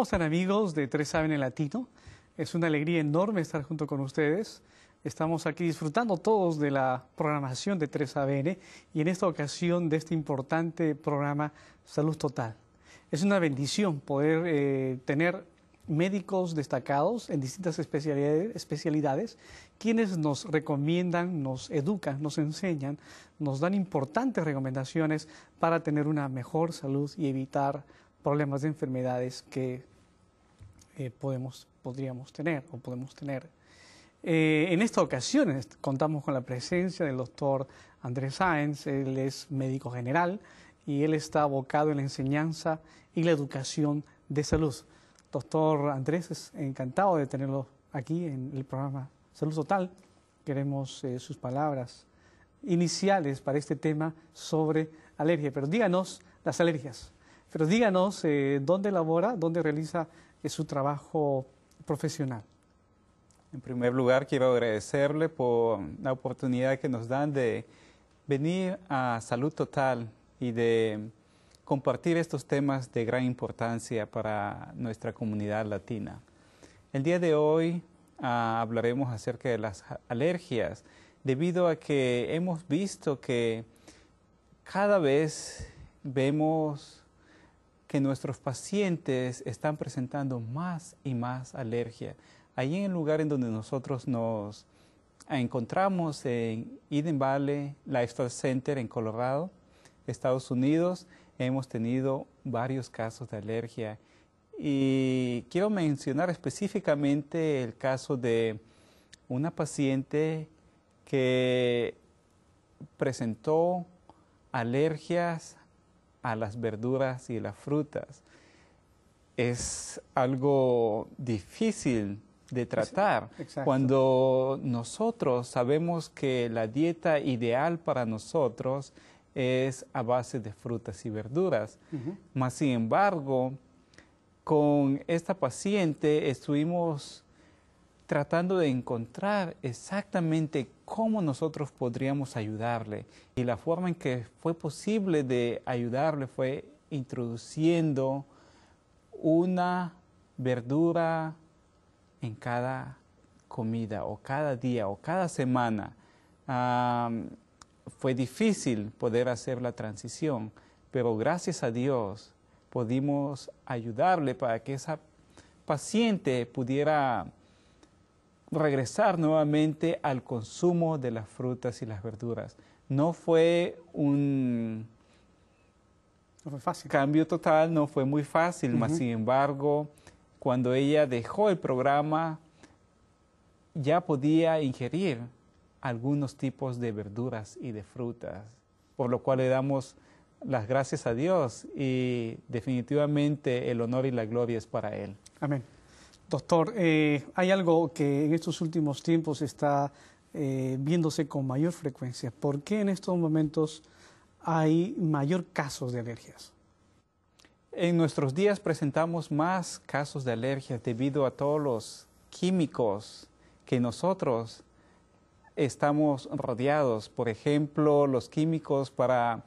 ¿Cómo están amigos de 3 Saben Latino? Es una alegría enorme estar junto con ustedes. Estamos aquí disfrutando todos de la programación de 3ABN ¿eh? y en esta ocasión de este importante programa Salud Total. Es una bendición poder eh, tener médicos destacados en distintas especialidades, especialidades, quienes nos recomiendan, nos educan, nos enseñan, nos dan importantes recomendaciones para tener una mejor salud y evitar problemas de enfermedades que eh, podemos, podríamos tener o podemos tener. Eh, en esta ocasión contamos con la presencia del doctor Andrés Sáenz, él es médico general y él está abocado en la enseñanza y la educación de salud. Doctor Andrés, es encantado de tenerlo aquí en el programa Salud Total. Queremos eh, sus palabras iniciales para este tema sobre alergia, pero díganos las alergias. Pero díganos dónde elabora, dónde realiza es su trabajo profesional. En primer lugar, quiero agradecerle por la oportunidad que nos dan de venir a Salud Total y de compartir estos temas de gran importancia para nuestra comunidad latina. El día de hoy ah, hablaremos acerca de las alergias, debido a que hemos visto que cada vez vemos que nuestros pacientes están presentando más y más alergia. Ahí en el lugar en donde nosotros nos encontramos en Eden Valley Lifestyle Center en Colorado, Estados Unidos, hemos tenido varios casos de alergia. Y quiero mencionar específicamente el caso de una paciente que presentó alergias a las verduras y las frutas. Es algo difícil de pues tratar. Cuando nosotros sabemos que la dieta ideal para nosotros es a base de frutas y verduras. sin embargo, con esta paciente estuvimos tratando de encontrar exactamente cómo nosotros podríamos ayudarle. Y la forma en que fue posible de ayudarle fue introduciendo una verdura en cada comida o cada día o cada semana. fue difícil poder hacer la transición, pero gracias a Dios pudimos ayudarle para que esa paciente pudiera regresar nuevamente al consumo de las frutas y las verduras. No fue un cambio total, no fue muy fácil, mas sin embargo, cuando ella dejó el programa, ya podía ingerir algunos tipos de verduras y de frutas, por lo cual le damos las gracias a Dios y definitivamente el honor y la gloria es para Él. Amén. Doctor, eh, hay algo que en estos últimos tiempos está eh, viéndose con mayor frecuencia. ¿Por qué en estos momentos hay mayor casos de alergias? En nuestros días presentamos más casos de alergias debido a todos los químicos que nosotros estamos rodeados. Por ejemplo, los químicos para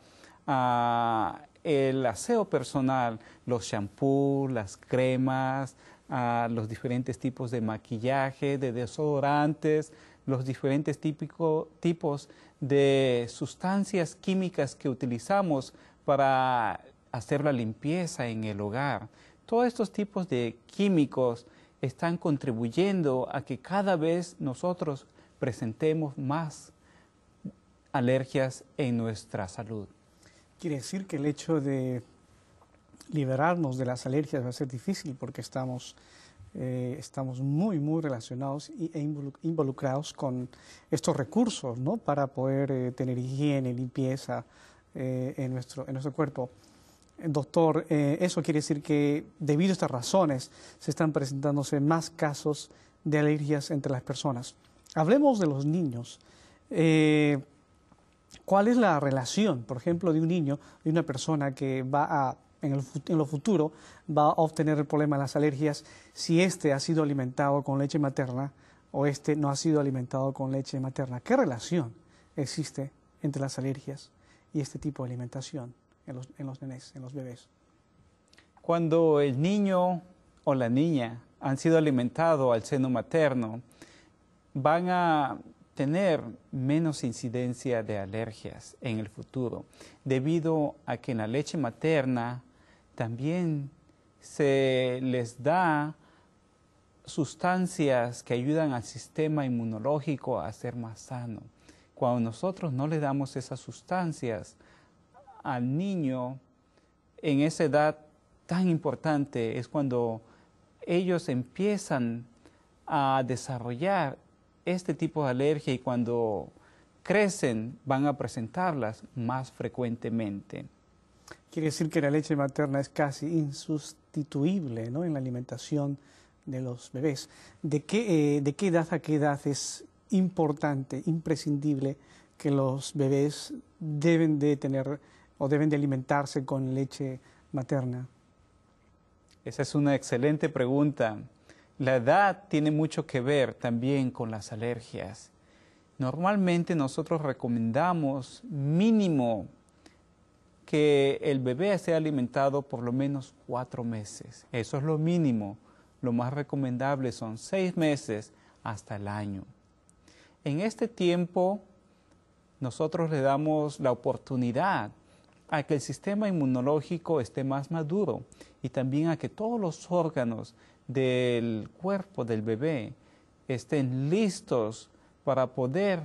ah, el aseo personal, los shampoos, las cremas, a los diferentes tipos de maquillaje, de desodorantes, los diferentes tipos de sustancias químicas que utilizamos para hacer la limpieza en el hogar. Todos estos tipos de químicos están contribuyendo a que cada vez nosotros presentemos más alergias en nuestra salud. Quiere decir que el hecho de liberarnos de las alergias va a ser difícil porque estamos, eh, muy, muy relacionados e involucrados con estos recursos ¿no? para poder eh, tener higiene, limpieza eh, en, nuestro, en nuestro cuerpo. Doctor, eso quiere decir que debido a estas razones se están presentándose más casos de alergias entre las personas. Hablemos de los niños. ¿Cuál es la relación, por ejemplo, de un niño, de una persona que va a en, el, lo futuro va a obtener el problema de las alergias si este ha sido alimentado con leche materna o este no ha sido alimentado con leche materna. ¿Qué relación existe entre las alergias y este tipo de alimentación en los, en los en los bebés? Cuando el niño o la niña han sido alimentados al seno materno, van a tener menos incidencia de alergias en el futuro, debido a que en la leche materna también se les da sustancias que ayudan al sistema inmunológico a ser más sano. Cuando nosotros no le damos esas sustancias al niño en esa edad tan importante es cuando ellos empiezan a desarrollar este tipo de alergia y cuando crecen van a presentarlas más frecuentemente. Quiere decir que la leche materna es casi insustituible ¿no? en la alimentación de los bebés. ¿De qué, eh, ¿De qué edad a qué edad es importante, imprescindible que los bebés deben de tener o deben de alimentarse con leche materna? Esa es una excelente pregunta. La edad tiene mucho que ver también con las alergias. Normalmente nosotros recomendamos mínimo que el bebé sea alimentado por lo menos cuatro meses. Eso es lo mínimo. Lo más recomendable son seis meses hasta el año. En este tiempo, nosotros le damos la oportunidad a que el sistema inmunológico esté más maduro y también a que todos los órganos del cuerpo del bebé estén listos para poder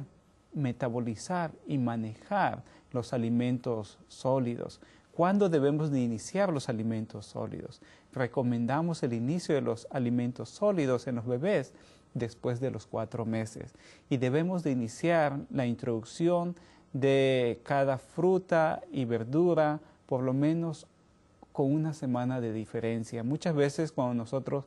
metabolizar y manejar los alimentos sólidos. ¿Cuándo debemos de iniciar los alimentos sólidos? Recomendamos el inicio de los alimentos sólidos en los bebés después de los cuatro meses y debemos de iniciar la introducción de cada fruta y verdura por lo menos con una semana de diferencia. Muchas veces cuando nosotros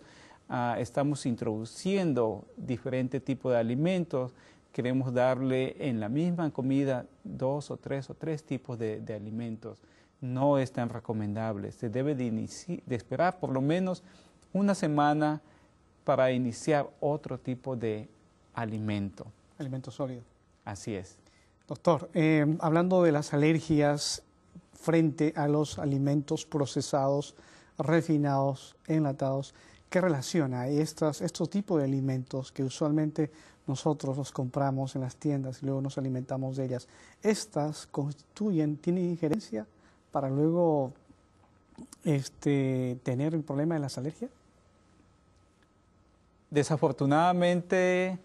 ah, estamos introduciendo diferente tipo de alimentos, queremos darle en la misma comida dos o tres o tres tipos de, alimentos. No es tan recomendable. Se debe de, esperar por lo menos una semana para iniciar otro tipo de alimento. Alimento sólido. Así es. Doctor, eh, hablando de las alergias frente a los alimentos procesados, refinados, enlatados, ¿Qué relaciona estos este tipos de alimentos que usualmente nosotros los compramos en las tiendas y luego nos alimentamos de ellas. Estas constituyen, tienen injerencia para luego este, tener el problema de las alergias. Desafortunadamente,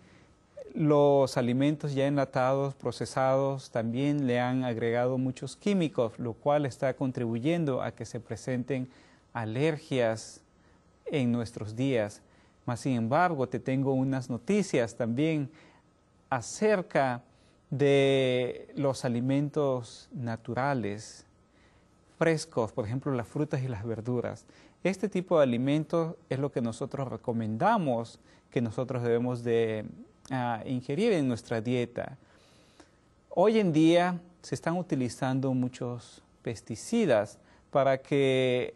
los alimentos ya enlatados, procesados, también le han agregado muchos químicos, lo cual está contribuyendo a que se presenten alergias en nuestros días. Mas, sin embargo, te tengo unas noticias también acerca de los alimentos naturales, frescos, por ejemplo, las frutas y las verduras. Este tipo de alimentos es lo que nosotros recomendamos que nosotros debemos de ah, ingerir en nuestra dieta. Hoy en día se están utilizando muchos pesticidas para que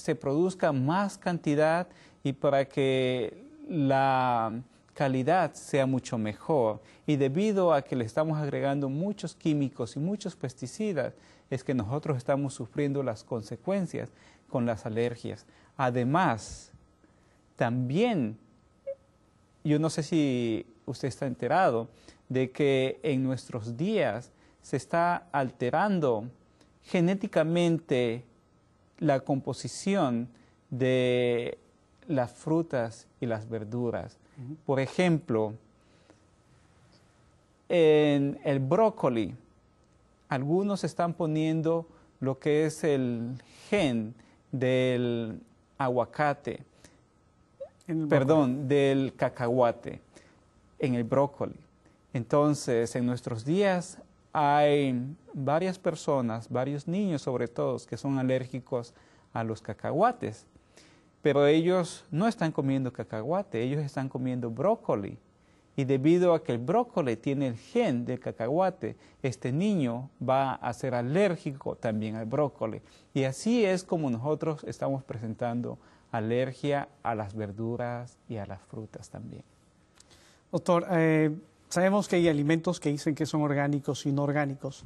se produzca más cantidad y para que la calidad sea mucho mejor. Y debido a que le estamos agregando muchos químicos y muchos pesticidas, es que nosotros estamos sufriendo las consecuencias con las alergias. Además, también, yo no sé si usted está enterado, de que en nuestros días se está alterando genéticamente la composición de las frutas y las verduras. Por ejemplo, en el brócoli, algunos están poniendo lo que es el gen del aguacate, perdón, del cacahuate en el brócoli. Entonces, en nuestros días hay varias personas, varios niños sobre todo, que son alérgicos a los cacahuates. Pero ellos no están comiendo cacahuate, ellos están comiendo brócoli. Y debido a que el brócoli tiene el gen del cacahuate, este niño va a ser alérgico también al brócoli. Y así es como nosotros estamos presentando alergia a las verduras y a las frutas también. Doctor, eh, Sabemos que hay alimentos que dicen que son orgánicos y no orgánicos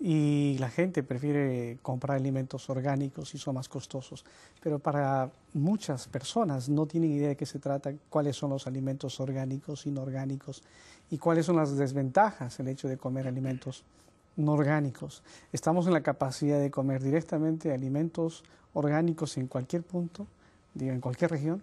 y la gente prefiere comprar alimentos orgánicos y son más costosos, pero para muchas personas no tienen idea de qué se trata, cuáles son los alimentos orgánicos, y inorgánicos y cuáles son las desventajas el hecho de comer alimentos no orgánicos. Estamos en la capacidad de comer directamente alimentos orgánicos en cualquier punto, en cualquier región.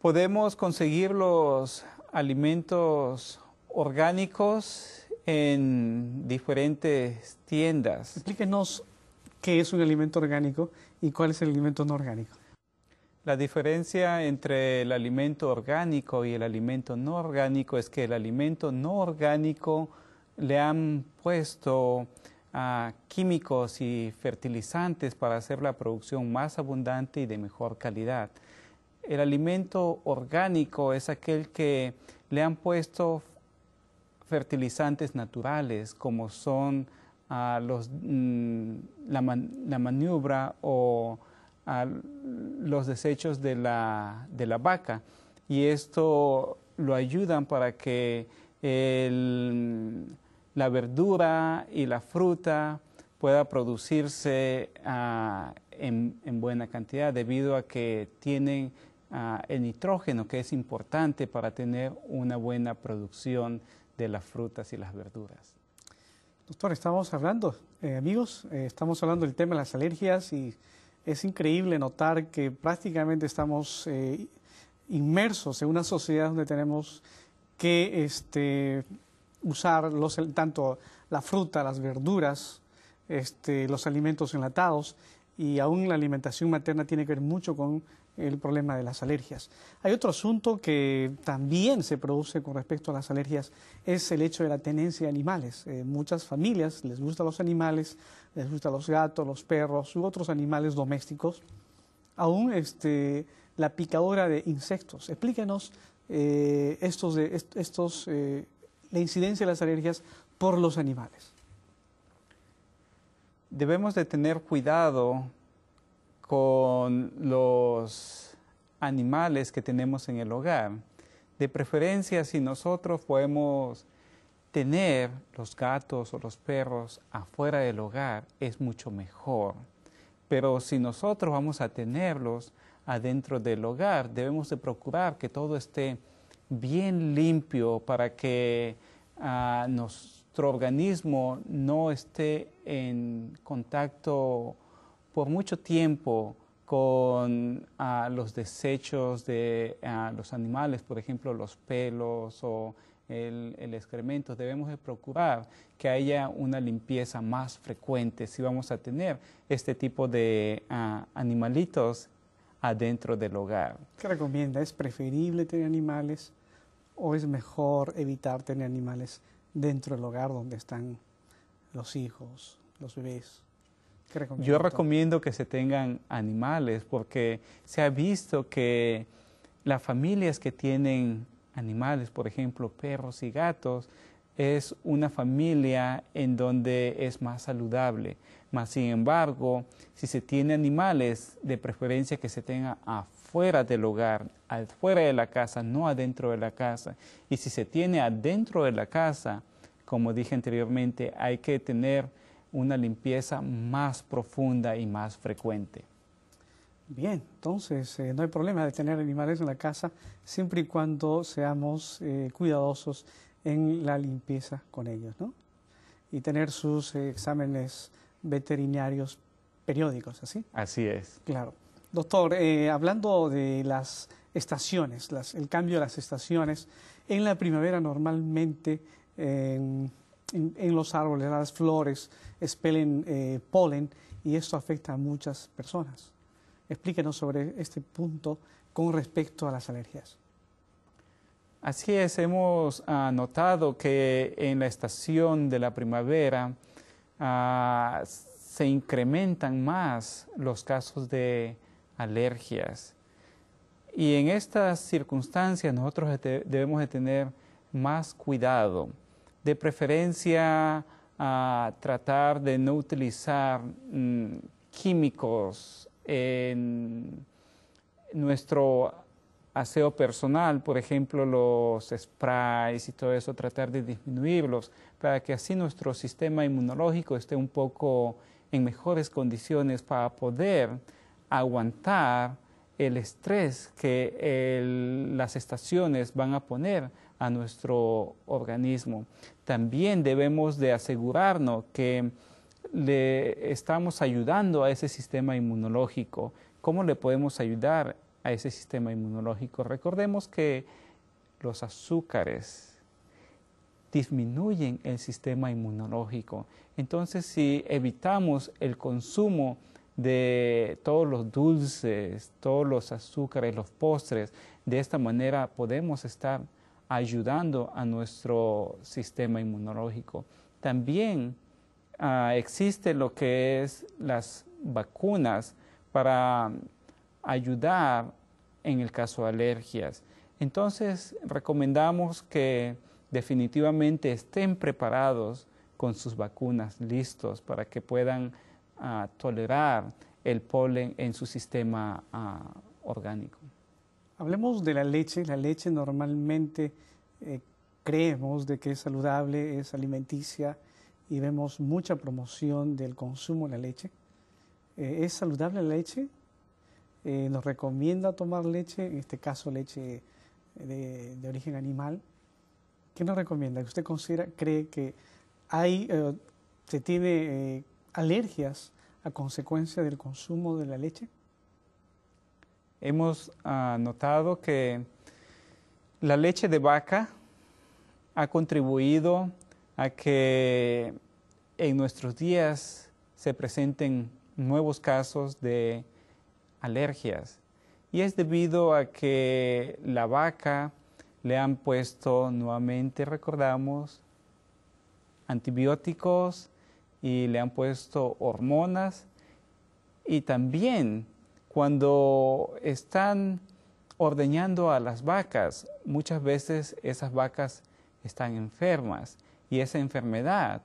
Podemos conseguirlos alimentos orgánicos en diferentes tiendas. Explíquenos qué es un alimento orgánico y cuál es el alimento no orgánico. La diferencia entre el alimento orgánico y el alimento no orgánico es que el alimento no orgánico le han puesto a ah, químicos y fertilizantes para hacer la producción más abundante y de mejor calidad. El alimento orgánico es aquel que le han puesto fertilizantes naturales como son ah, mm, la, maniobra o ah, los desechos de la, vaca. Y esto lo ayudan para que la verdura y la fruta pueda producirse ah, en, buena cantidad debido a que tienen Ah, el nitrógeno, que es importante para tener una buena producción de las frutas y las verduras. Doctor, estamos hablando, eh, amigos, eh, estamos hablando del tema de las alergias y es increíble notar que prácticamente estamos eh, inmersos en una sociedad donde tenemos que este, usar tanto la fruta, las verduras, este, los alimentos enlatados y aún la alimentación materna tiene que ver mucho con el problema de las alergias. Hay otro asunto que también se produce con respecto a las alergias, es el hecho de la tenencia de animales. Eh, muchas familias les gustan los animales, les gustan los gatos, los perros u otros animales domésticos. Aún este, la picadora de insectos. Explíquenos eh, estos, eh, la incidencia de las alergias por los animales. Debemos de tener cuidado con los animales que tenemos en el hogar. De preferencia, si nosotros podemos tener los gatos o los perros afuera del hogar, es mucho mejor. Pero si nosotros vamos a tenerlos adentro del hogar, debemos de procurar que todo esté bien limpio para que ah, nuestro organismo no esté en contacto por mucho tiempo con ah, los desechos de ah, los animales, por ejemplo, los pelos o el, excremento, debemos de procurar que haya una limpieza más frecuente si vamos a tener este tipo de ah, animalitos adentro del hogar. ¿Qué recomienda? ¿Es preferible tener animales o es mejor evitar tener animales dentro del hogar donde están los hijos, los bebés? Yo recomiendo que se tengan animales porque se ha visto que las familias que tienen animales, por ejemplo, perros y gatos, es una familia en donde es más saludable. Mas, sin embargo, si se tiene animales, de preferencia que se tenga afuera del hogar, afuera de la casa, no adentro de la casa. Y si se tiene adentro de la casa, como dije anteriormente, hay que tener una limpieza más profunda y más frecuente. Bien, entonces eh, no hay problema de tener animales en la casa siempre y cuando seamos eh, cuidadosos en la limpieza con ellos, ¿no? Y tener sus eh, exámenes veterinarios periódicos, ¿así? Así es. Claro. Doctor, hablando de las estaciones, el cambio de las estaciones, en la primavera normalmente en, los árboles, las flores expelen eh, polen y esto afecta a muchas personas. Explíquenos sobre este punto con respecto a las alergias. Así es, hemos ah, notado que en la estación de la primavera ah, se incrementan más los casos de alergias. Y en estas circunstancias nosotros debemos de tener más cuidado de preferencia a tratar de no utilizar mm, químicos en nuestro aseo personal, por ejemplo, los sprays y todo eso, tratar de disminuirlos para que así nuestro sistema inmunológico esté un poco en mejores condiciones para poder aguantar el estrés que las estaciones van a poner a nuestro organismo. También debemos de asegurarnos que le estamos ayudando a ese sistema inmunológico. ¿Cómo le podemos ayudar a ese sistema inmunológico? Recordemos que los azúcares disminuyen el sistema inmunológico. Entonces, si evitamos el consumo de todos los dulces, todos los azúcares, los postres, de esta manera podemos estar ayudando a nuestro sistema inmunológico. También ah, existe lo que es las vacunas para ayudar en el caso de alergias. Entonces, recomendamos que definitivamente estén preparados con sus vacunas listos para que puedan ah, tolerar el polen en su sistema ah, orgánico. Hablemos de la leche. La leche normalmente eh, creemos de que es saludable, es alimenticia y vemos mucha promoción del consumo de la leche. Eh, ¿Es saludable la leche? Eh, ¿Nos recomienda tomar leche, en este caso leche de, origen animal? ¿Qué nos recomienda? ¿Usted considera, cree que hay, se tiene alergias a consecuencia del consumo de la leche? hemos ah, notado que la leche de vaca ha contribuido a que en nuestros días se presenten nuevos casos de alergias. Y es debido a que la vaca le han puesto nuevamente, recordamos, antibióticos y le han puesto hormonas y también cuando están ordeñando a las vacas, muchas veces esas vacas están enfermas y esa enfermedad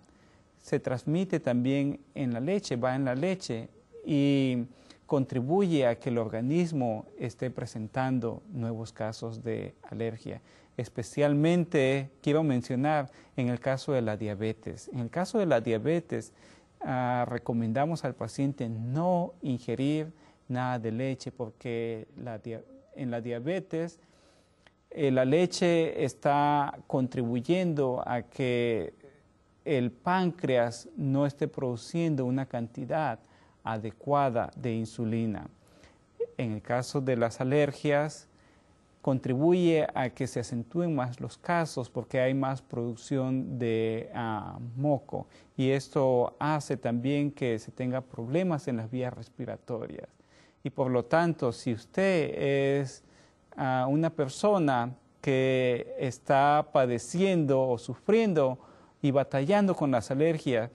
se transmite también en la leche, va en la leche y contribuye a que el organismo esté presentando nuevos casos de alergia. Especialmente quiero mencionar en el caso de la diabetes. En el caso de la diabetes, ah, recomendamos al paciente no ingerir nada de leche porque en la diabetes eh, la leche está contribuyendo a que el páncreas no esté produciendo una cantidad adecuada de insulina. En el caso de las alergias, contribuye a que se acentúen más los casos porque hay más producción de ah, moco y esto hace también que se tenga problemas en las vías respiratorias. Y por lo tanto, si usted es ah, una persona que está padeciendo o sufriendo y batallando con las alergias,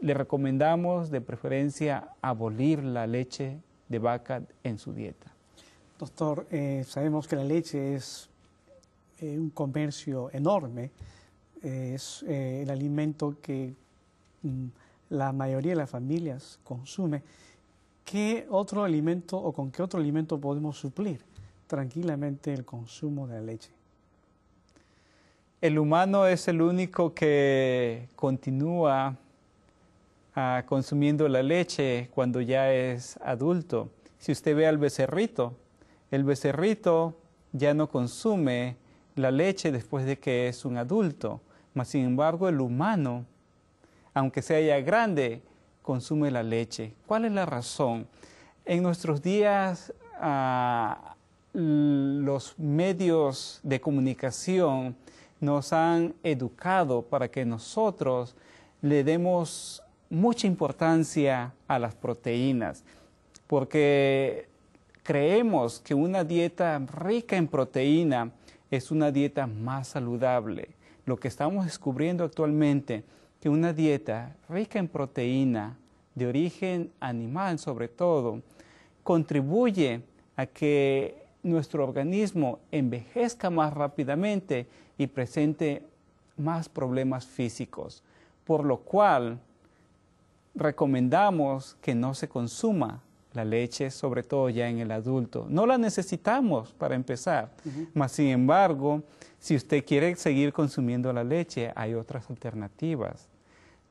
le recomendamos de preferencia abolir la leche de vaca en su dieta. Doctor, eh, sabemos que la leche es eh, un comercio enorme, es eh, el alimento que mm, la mayoría de las familias consume. ¿qué otro alimento o con qué otro alimento podemos suplir tranquilamente el consumo de la leche? El humano es el único que continúa ah, consumiendo la leche cuando ya es adulto. Si usted ve al becerrito, el becerrito ya no consume la leche después de que es un adulto. Mas, sin embargo, el humano, aunque sea ya grande, consume la leche. ¿Cuál es la razón? En nuestros días ah, los medios de comunicación nos han educado para que nosotros le demos mucha importancia a las proteínas, porque creemos que una dieta rica en proteína es una dieta más saludable. Lo que estamos descubriendo actualmente una dieta rica en proteína, de origen animal sobre todo, contribuye a que nuestro organismo envejezca más rápidamente y presente más problemas físicos, por lo cual recomendamos que no se consuma la leche, sobre todo ya en el adulto. No la necesitamos para empezar, mas sin embargo, si usted quiere seguir consumiendo la leche, hay otras alternativas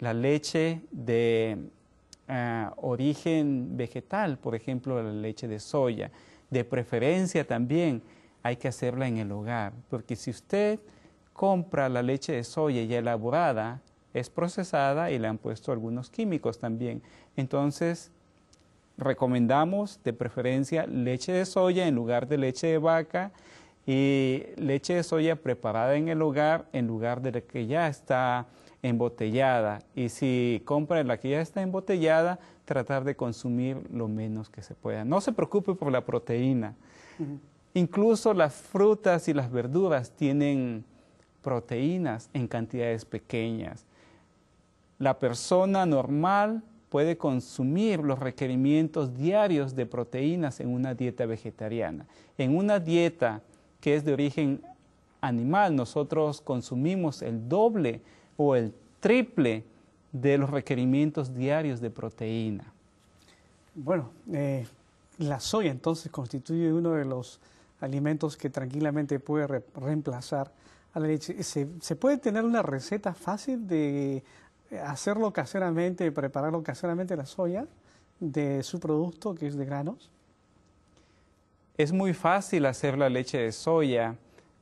la leche de eh, origen vegetal, por ejemplo, la leche de soya. De preferencia también hay que hacerla en el hogar, porque si usted compra la leche de soya ya elaborada, es procesada y le han puesto algunos químicos también. Entonces, recomendamos de preferencia leche de soya en lugar de leche de vaca y leche de soya preparada en el hogar en lugar de la que ya está embotellada y si compra la que ya está embotellada, tratar de consumir lo menos que se pueda. No se preocupe por la proteína. Incluso las frutas y las verduras tienen proteínas en cantidades pequeñas. La persona normal puede consumir los requerimientos diarios de proteínas en una dieta vegetariana. En una dieta que es de origen animal, nosotros consumimos el doble o el triple de los requerimientos diarios de proteína. Bueno, eh, la soya entonces constituye uno de los alimentos que tranquilamente puede reemplazar a la leche. ¿Se, puede tener una receta fácil de hacerlo caseramente, prepararlo caseramente la soya de su producto que es de granos? Es muy fácil hacer la leche de soya.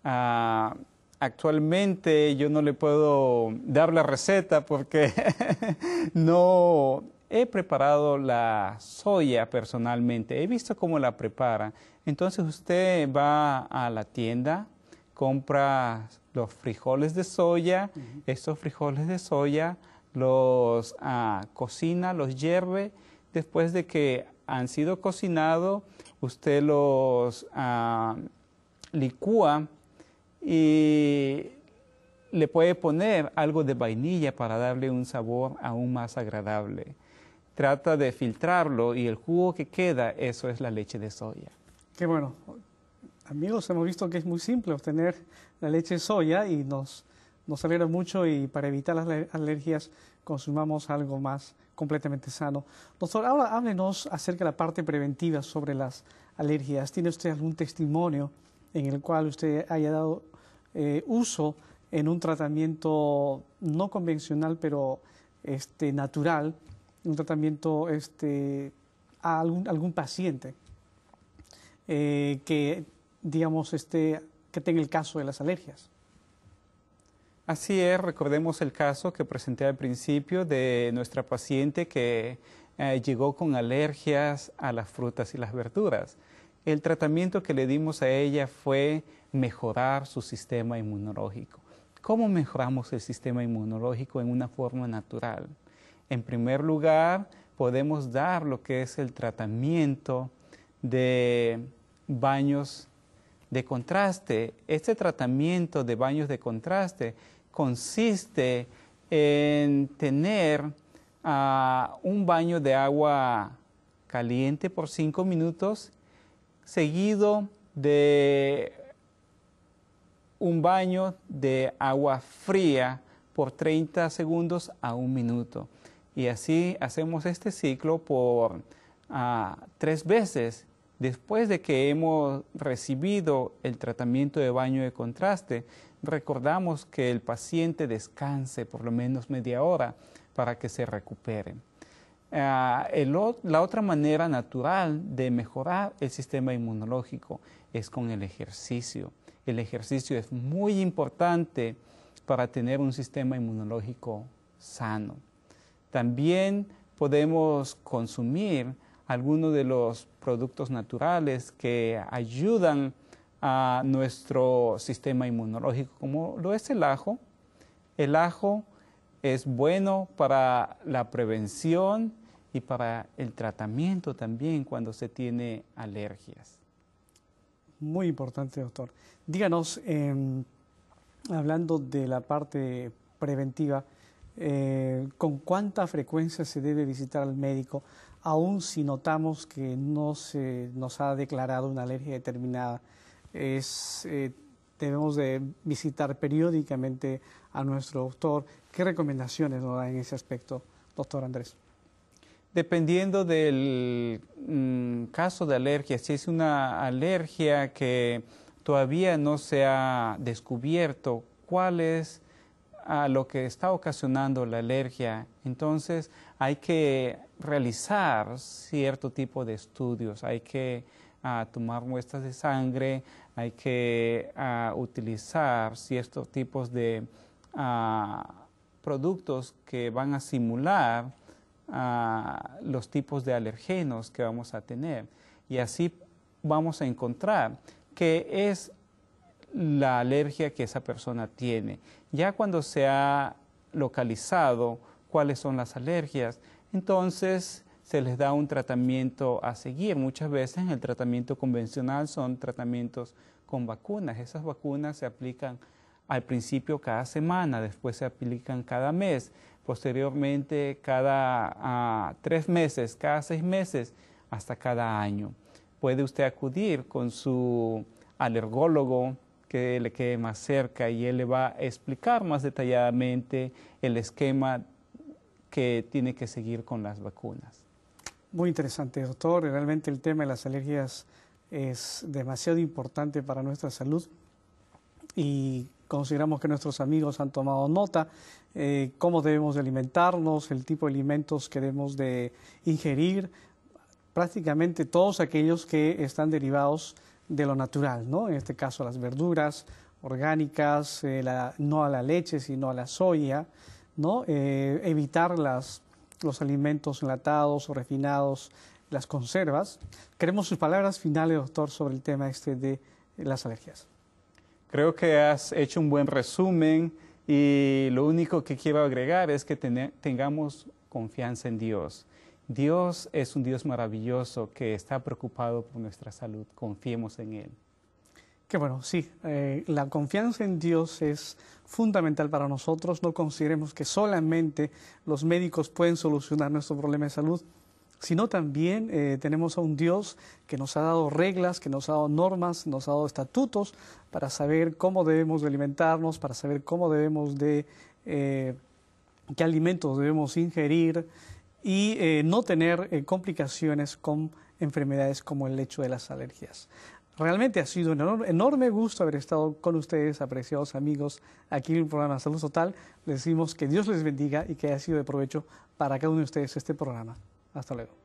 Ah, actualmente yo no le puedo dar la receta porque no he preparado la soya personalmente, he visto cómo la prepara. Entonces usted va a la tienda, compra los frijoles de soya, estos frijoles de soya los ah, cocina, los hierve, después de que han sido cocinados, usted los ah, licúa y le puede poner algo de vainilla para darle un sabor aún más agradable. Trata de filtrarlo y el jugo que queda, eso es la leche de soya. Qué bueno. Amigos, hemos visto que es muy simple obtener la leche de soya y nos, nos alegra mucho y para evitar las alergias consumamos algo más completamente sano. Doctor, ahora háblenos acerca de la parte preventiva sobre las alergias. ¿Tiene usted algún testimonio en el cual usted haya dado eh, uso en un tratamiento no convencional, pero este, natural, un tratamiento este, a algún, algún paciente eh, que, digamos, este, que tenga el caso de las alergias. Así es, recordemos el caso que presenté al principio de nuestra paciente que eh, llegó con alergias a las frutas y las verduras. El tratamiento que le dimos a ella fue mejorar su sistema inmunológico. ¿Cómo mejoramos el sistema inmunológico en una forma natural? En primer lugar, podemos dar lo que es el tratamiento de baños de contraste. Este tratamiento de baños de contraste consiste en tener ah, un baño de agua caliente por cinco minutos, seguido de un baño de agua fría por 30 segundos a un minuto. Y así hacemos este ciclo por ah, tres veces después de que hemos recibido el tratamiento de baño de contraste. Recordamos que el paciente descanse por lo menos media hora para que se recupere. Ah, la otra manera natural de mejorar el sistema inmunológico es con el ejercicio el ejercicio es muy importante para tener un sistema inmunológico sano. También podemos consumir algunos de los productos naturales que ayudan a nuestro sistema inmunológico, como lo es el ajo. El ajo es bueno para la prevención y para el tratamiento también cuando se tiene alergias. Muy importante, doctor. Díganos, em, hablando de la parte preventiva, eh, ¿con cuánta frecuencia se debe visitar al médico, aun si notamos que no se nos ha declarado una alergia determinada? Es, eh, debemos de visitar periódicamente a nuestro doctor. ¿Qué recomendaciones nos da en ese aspecto, doctor Andrés? Dependiendo del mm, caso de alergia, si es una alergia que todavía no se ha descubierto cuál es a lo que está ocasionando la alergia, entonces hay que realizar cierto tipo de estudios, hay que ah, tomar muestras de sangre, hay que ah, utilizar ciertos tipos de ah, productos que van a simular a los tipos de alergenos que vamos a tener. Y así vamos a encontrar qué es la alergia que esa persona tiene. Ya cuando se ha localizado cuáles son las alergias, entonces se les da un tratamiento a seguir. Muchas veces el tratamiento convencional son tratamientos con vacunas. Esas vacunas se aplican al principio cada semana, después se aplican cada mes posteriormente cada ah, tres meses, cada seis meses, hasta cada año. Puede usted acudir con su alergólogo que le quede más cerca y él le va a explicar más detalladamente el esquema que tiene que seguir con las vacunas. Muy interesante, doctor. Realmente el tema de las alergias es demasiado importante para nuestra salud y Consideramos que nuestros amigos han tomado nota eh, cómo debemos de alimentarnos, el tipo de alimentos que debemos de ingerir, prácticamente todos aquellos que están derivados de lo natural, ¿no? En este caso las verduras orgánicas, eh, no a la leche, sino a la soya, ¿no? Eh, evitar los alimentos enlatados o refinados, las conservas. Queremos sus palabras finales, doctor, sobre el tema este de las alergias. Creo que has hecho un buen resumen y lo único que quiero agregar es que tengamos confianza en Dios. Dios es un Dios maravilloso que está preocupado por nuestra salud. Confiemos en Él. Qué bueno, sí, eh, la confianza en Dios es fundamental para nosotros. No consideremos que solamente los médicos pueden solucionar nuestro problema de salud sino también eh, tenemos a un Dios que nos ha dado reglas, que nos ha dado normas, nos ha dado estatutos para saber cómo debemos de alimentarnos, para saber cómo debemos de, eh, qué alimentos debemos ingerir y eh, no tener complicaciones con enfermedades como el hecho de las alergias. Realmente ha sido un enorme, enorme, gusto haber estado con ustedes, apreciados amigos, aquí en el programa Salud Total. Les decimos que Dios les bendiga y que haya sido de provecho para cada uno de ustedes este programa. Hasta luego.